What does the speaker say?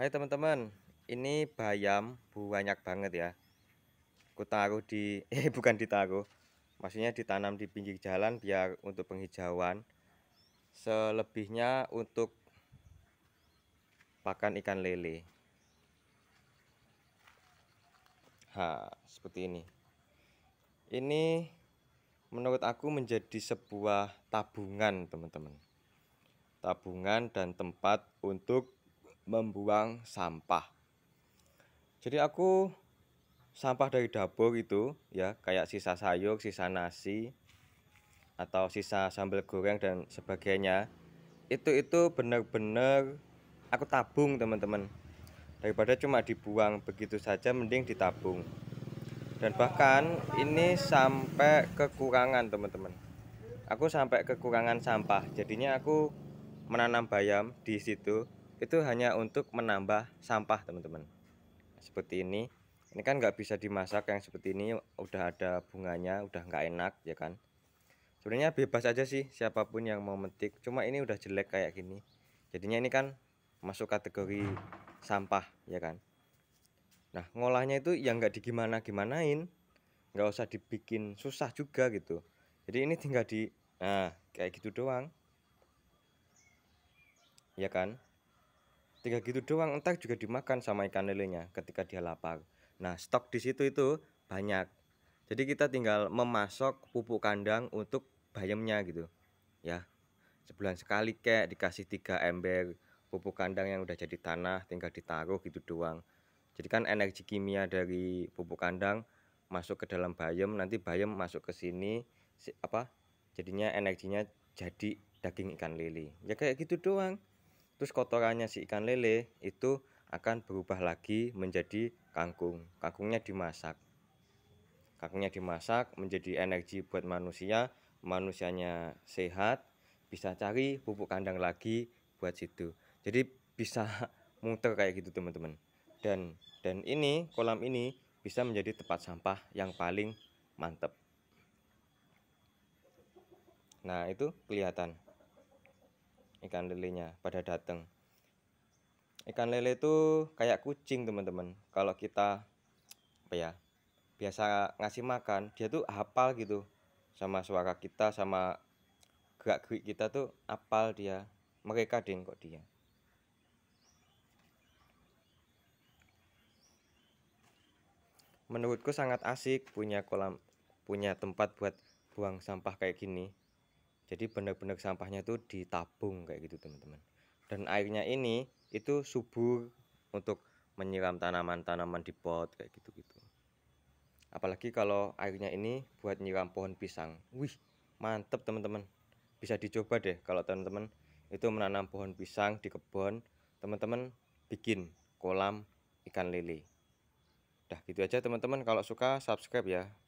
Hai teman-teman, ini bayam banyak banget ya. Ku taruh di eh bukan ditaruh. Maksudnya ditanam di pinggir jalan biar untuk penghijauan. Selebihnya untuk pakan ikan lele. Ha, seperti ini. Ini menurut aku menjadi sebuah tabungan, teman-teman. Tabungan dan tempat untuk membuang sampah. Jadi aku sampah dari dapur itu ya kayak sisa sayur, sisa nasi atau sisa sambal goreng dan sebagainya itu itu benar-benar aku tabung teman-teman daripada cuma dibuang begitu saja mending ditabung dan bahkan ini sampai kekurangan teman-teman aku sampai kekurangan sampah jadinya aku menanam bayam di situ itu hanya untuk menambah sampah teman-teman seperti ini ini kan nggak bisa dimasak yang seperti ini udah ada bunganya udah nggak enak ya kan sebenarnya bebas aja sih siapapun yang mau metik cuma ini udah jelek kayak gini jadinya ini kan masuk kategori sampah ya kan nah ngolahnya itu yang nggak digimana gimanain nggak usah dibikin susah juga gitu jadi ini tinggal di nah kayak gitu doang ya kan Tinggal gitu doang, entah juga dimakan sama ikan lelenya ketika dia lapar. Nah, stok di situ itu banyak. Jadi kita tinggal memasok pupuk kandang untuk bayamnya gitu. Ya. Sebulan sekali kayak dikasih tiga ember pupuk kandang yang udah jadi tanah tinggal ditaruh gitu doang. Jadi kan energi kimia dari pupuk kandang masuk ke dalam bayam, nanti bayam masuk ke sini apa? Jadinya energinya jadi daging ikan lele. Ya kayak gitu doang. Terus kotorannya si ikan lele itu akan berubah lagi menjadi kangkung. Kangkungnya dimasak. Kangkungnya dimasak menjadi energi buat manusia, manusianya sehat, bisa cari pupuk kandang lagi buat situ. Jadi bisa muter kayak gitu teman-teman. Dan dan ini kolam ini bisa menjadi tempat sampah yang paling mantep. Nah, itu kelihatan ikan lelenya pada datang. Ikan lele itu kayak kucing teman-teman. Kalau kita apa ya biasa ngasih makan, dia tuh hafal gitu sama suara kita sama gerak gerik kita tuh hafal dia mereka ding kok dia menurutku sangat asik punya kolam punya tempat buat buang sampah kayak gini jadi benda-benda sampahnya itu ditabung kayak gitu teman-teman dan airnya ini itu subur untuk menyiram tanaman-tanaman di pot kayak gitu-gitu apalagi kalau airnya ini buat nyiram pohon pisang wih mantep teman-teman bisa dicoba deh kalau teman-teman itu menanam pohon pisang di kebun teman-teman bikin kolam ikan lele dah gitu aja teman-teman kalau suka subscribe ya